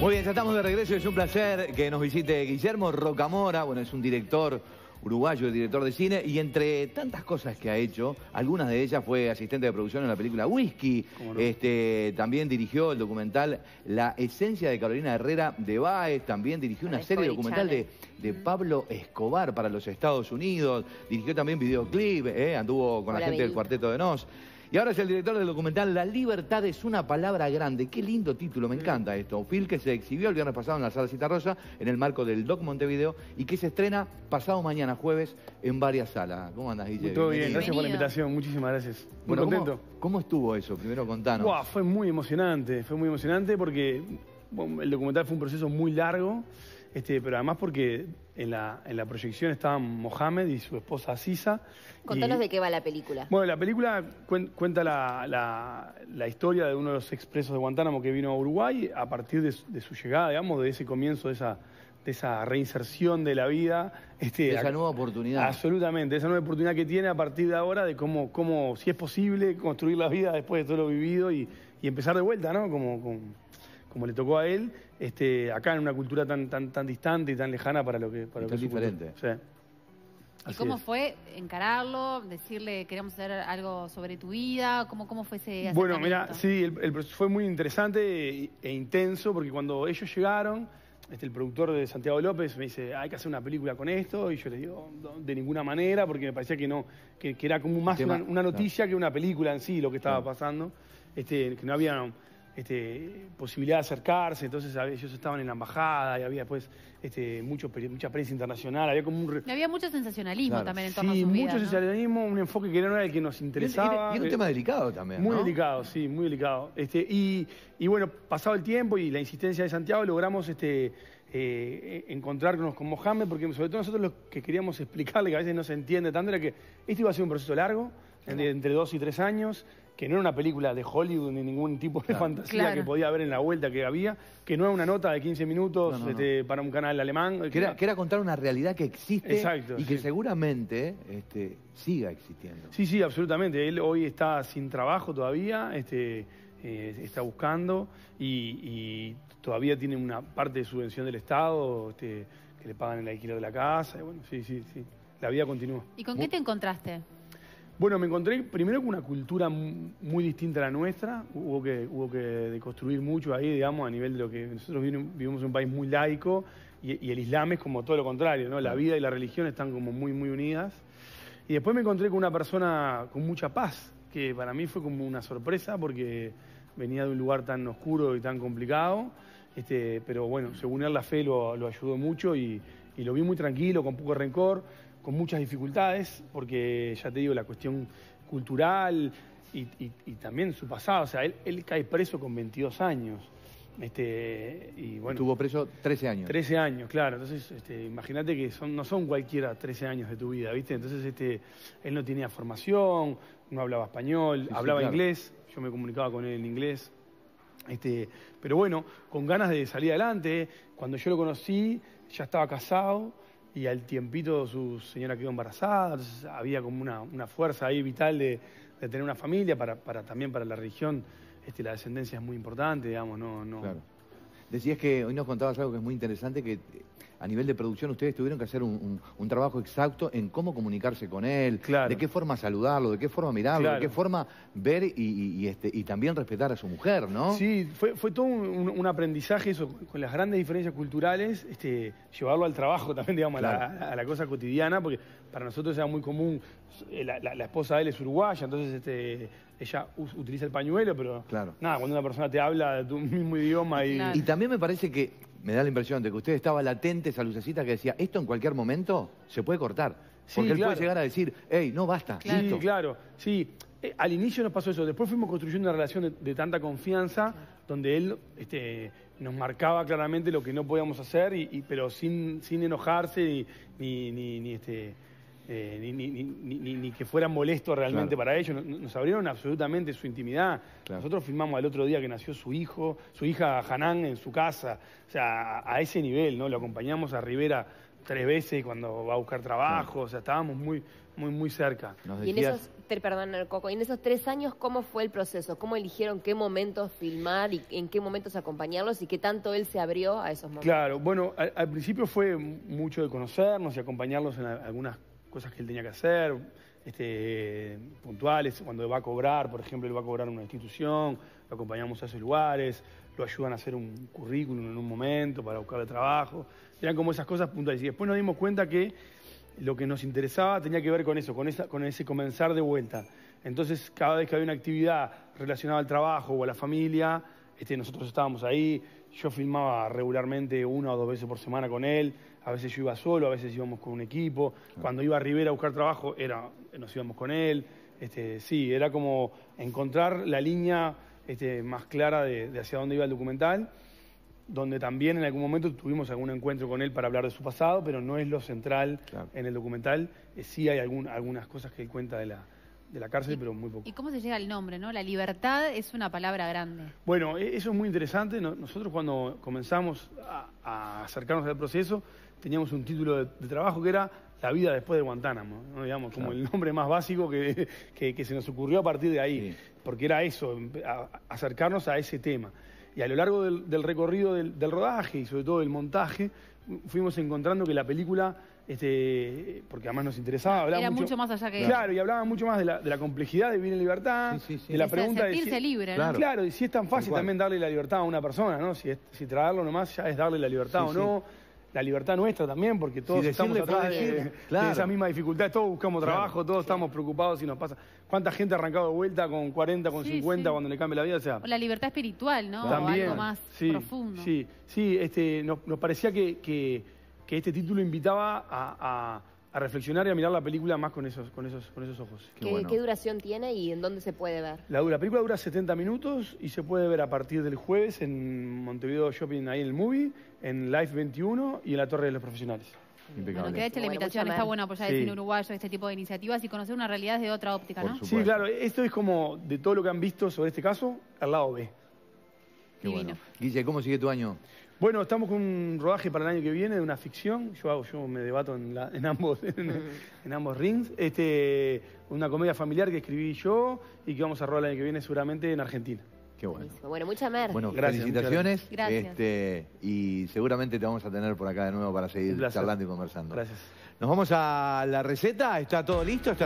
Muy bien, ya estamos de regreso. Es un placer que nos visite Guillermo Rocamora. Bueno, es un director uruguayo, director de cine, y entre tantas cosas que ha hecho, algunas de ellas fue asistente de producción en la película Whisky, este, también dirigió el documental La esencia de Carolina Herrera de Baez, también dirigió una serie documental de, mm. Pablo Escobar para los Estados Unidos, dirigió también videoclip, eh, anduvo con la gente del Cuarteto de Nos. Y ahora es el director del documental La libertad es una palabra grande. Qué lindo título, me encanta esto. Un film que se exhibió el viernes pasado en la sala Cita Rosa, en el marco del Doc Montevideo, y que se estrena pasado mañana, jueves, en varias salas. ¿Cómo andas, Guillermo? Todo bien, gracias por la invitación, muchísimas gracias. Muy contento. ¿cómo, estuvo eso? Primero contanos. fue muy emocionante, fue muy emocionante porque el documental fue un proceso muy largo. Este, pero además porque en la, en la proyección estaban Mohamed y su esposa Sisa. Contanos de qué va la película. Bueno, la película cuenta la, historia de uno de los expresos de Guantánamo que vino a Uruguay a partir de, su llegada, digamos, de ese comienzo de esa, de esa reinserción de la vida. Este, de esa nueva oportunidad. Absolutamente, esa nueva oportunidad que tiene a partir de ahora de cómo, cómo si es posible, construir la vida después de todo lo vivido y, empezar de vuelta, ¿no? Como, como como le tocó a él, este, acá en una cultura tan, tan, tan distante y tan lejana para lo que, para es diferente. Sí. ¿Y cómo fue encararlo? Decirle, queríamos hacer algo sobre tu vida. ¿Cómo, cómo fue ese Bueno, mira, sí, el, fue muy interesante e, intenso porque cuando ellos llegaron, este, el productor de Santiago López me dice, hay que hacer una película con esto, y yo le digo, de ninguna manera, porque me parecía que no, que, era como más una, noticia que una película en sí lo que estaba pasando, este, que no había este, posibilidad de acercarse, entonces ellos estaban en la embajada y había después pues, este, mucha prensa internacional, había como un... Y Había mucho sensacionalismo también en torno a su mucho sensacionalismo, un enfoque que no era el que nos interesaba. Y era, un eh, tema delicado también, Muy delicado, sí, muy delicado. Este, y, bueno, pasado el tiempo y la insistencia de Santiago, logramos este, eh, encontrarnos con Mohamed, porque sobre todo nosotros lo que queríamos explicarle, que a veces no se entiende tanto, era que esto iba a ser un proceso largo, entre dos y tres años, que no era una película de Hollywood ni ningún tipo de fantasía que podía haber en la vuelta que había, que no era una nota de 15 minutos este, para un canal alemán. Que era, contar una realidad que existe y que seguramente este, siga existiendo. Sí, sí, absolutamente. Él hoy está sin trabajo todavía, este, eh, está buscando y, todavía tiene una parte de subvención del Estado este, que le pagan el alquiler de la casa. bueno, sí, sí, sí. La vida continúa. ¿Y con qué te encontraste? Bueno, me encontré primero con una cultura muy distinta a la nuestra, hubo que, hubo que deconstruir mucho ahí, digamos, a nivel de lo que nosotros vivimos en un país muy laico y, el Islam es como todo lo contrario, ¿no? La vida y la religión están como muy, muy unidas. Y después me encontré con una persona con mucha paz, que para mí fue como una sorpresa porque venía de un lugar tan oscuro y tan complicado, este, pero bueno, según él la fe lo, ayudó mucho y, y lo vi muy tranquilo, con poco rencor con muchas dificultades, porque ya te digo, la cuestión cultural y, también su pasado. O sea, él, cae preso con 22 años. Este, y bueno, Estuvo preso 13 años. 13 años, claro. Entonces, este, imagínate que son, no son cualquiera 13 años de tu vida, ¿viste? Entonces, este, él no tenía formación, no hablaba español, hablaba inglés. Yo me comunicaba con él en inglés. Este, pero bueno, con ganas de salir adelante. Cuando yo lo conocí, ya estaba casado y al tiempito su señora quedó embarazada, había como una, una fuerza ahí vital de, tener una familia, para, para, también para la religión este, la descendencia es muy importante, digamos, no, no, Decías que hoy nos contabas algo que es muy interesante, que a nivel de producción ustedes tuvieron que hacer un, trabajo exacto en cómo comunicarse con él, de qué forma saludarlo, de qué forma mirarlo, de qué forma ver y, este, y también respetar a su mujer, ¿no? Sí, fue, fue todo un, aprendizaje eso, con las grandes diferencias culturales, este, llevarlo al trabajo también, digamos, a, la, cosa cotidiana, porque para nosotros era muy común, eh, la, esposa de él es uruguaya, entonces este, ella utiliza el pañuelo, pero nada, cuando una persona te habla de tu mismo idioma y... Y también me parece que, me da la impresión de que usted estaba latente esa lucecita que decía, esto en cualquier momento se puede cortar. Porque él puede llegar a decir, hey, no basta. Sí, claro, sí. Eh, al inicio nos pasó eso, después fuimos construyendo una relación de, tanta confianza donde él este, nos marcaba claramente lo que no podíamos hacer, pero sin, enojarse ni, ni este, eh, ni, ni, que fueran molesto realmente para ellos. Nos abrieron absolutamente su intimidad. Nosotros filmamos al otro día que nació su hijo, su hija Hanan en su casa. O sea, a, ese nivel, ¿no? Lo acompañamos a Rivera tres veces cuando va a buscar trabajo. O sea, estábamos muy, muy, muy cerca. Y en esos, perdón, Coco, y en esos tres años, ¿cómo fue el proceso? ¿Cómo eligieron qué momentos filmar y en qué momentos acompañarlos y qué tanto él se abrió a esos momentos? Claro, bueno, al, principio fue mucho de conocernos y acompañarlos en algunas cosas que él tenía que hacer, este, puntuales, cuando va a cobrar, por ejemplo, él va a cobrar en una institución, lo acompañamos a esos lugares, lo ayudan a hacer un currículum en un momento para el trabajo, eran como esas cosas puntuales. Y después nos dimos cuenta que lo que nos interesaba tenía que ver con eso, con, esa, con ese comenzar de vuelta. Entonces, cada vez que había una actividad relacionada al trabajo o a la familia, este, nosotros estábamos ahí, yo filmaba regularmente una o dos veces por semana con él, a veces yo iba solo, a veces íbamos con un equipo. Cuando iba a Rivera a buscar trabajo, era, nos íbamos con él. Este, sí, era como encontrar la línea este, más clara de, hacia dónde iba el documental, donde también en algún momento tuvimos algún encuentro con él para hablar de su pasado, pero no es lo central en el documental. Eh, sí hay algún, algunas cosas que él cuenta de la, de la cárcel, pero muy poco. ¿Y cómo se llega al nombre? no? La libertad es una palabra grande. Bueno, e-, eso es muy interesante. Nosotros cuando comenzamos a acercarnos al proceso, teníamos un título de, trabajo que era La vida después de Guantánamo, digamos, como el nombre más básico que, se nos ocurrió a partir de ahí, porque era eso, acercarnos a ese tema. Y a lo largo del, recorrido del, rodaje y sobre todo del montaje, fuimos encontrando que la película, este, porque además nos interesaba, hablaba Era mucho, más allá que Claro, y hablaba mucho más de la, complejidad de vivir en libertad, de la pregunta de si, libre. Claro. y si es tan fácil también darle la libertad a una persona, ¿no? Si, es, si traerlo nomás ya es darle la libertad o no la libertad nuestra también, porque todos estamos atrás de, esa misma dificultad, todos buscamos trabajo, todos estamos preocupados si nos pasa. ¿Cuánta gente ha arrancado de vuelta con 40, con 50 cuando le cambia la vida? O sea, la libertad espiritual, ¿no? También, algo más sí, profundo. Sí, este, nos, parecía que, este título invitaba a a reflexionar y a mirar la película más con esos, con esos, con esos ojos. Qué, duración tiene y en dónde se puede ver? La, película dura 70 minutos y se puede ver a partir del jueves en Montevideo Shopping, ahí en el movie, en Live 21 y en la Torre de los Profesionales. Bueno, hecho la invitación está bueno apoyar el cine uruguayo, este tipo de iniciativas y conocer una realidad de otra óptica, ¿no? Sí, claro, esto es como de todo lo que han visto sobre este caso, al lado B. Qué bueno. Guille, ¿cómo sigue tu año? Bueno, estamos con un rodaje para el año que viene de una ficción. Yo hago, yo me debato en, ambos, en, ambos rings. Este, una comedia familiar que escribí yo y que vamos a rodar el año que viene seguramente en Argentina. Qué bueno. Bueno, mucha merda. Bueno, gracias, felicitaciones. Gracias. Este, y seguramente te vamos a tener por acá de nuevo para seguir charlando y conversando. Gracias. Nos vamos a la receta. ¿Está todo listo? ¿Está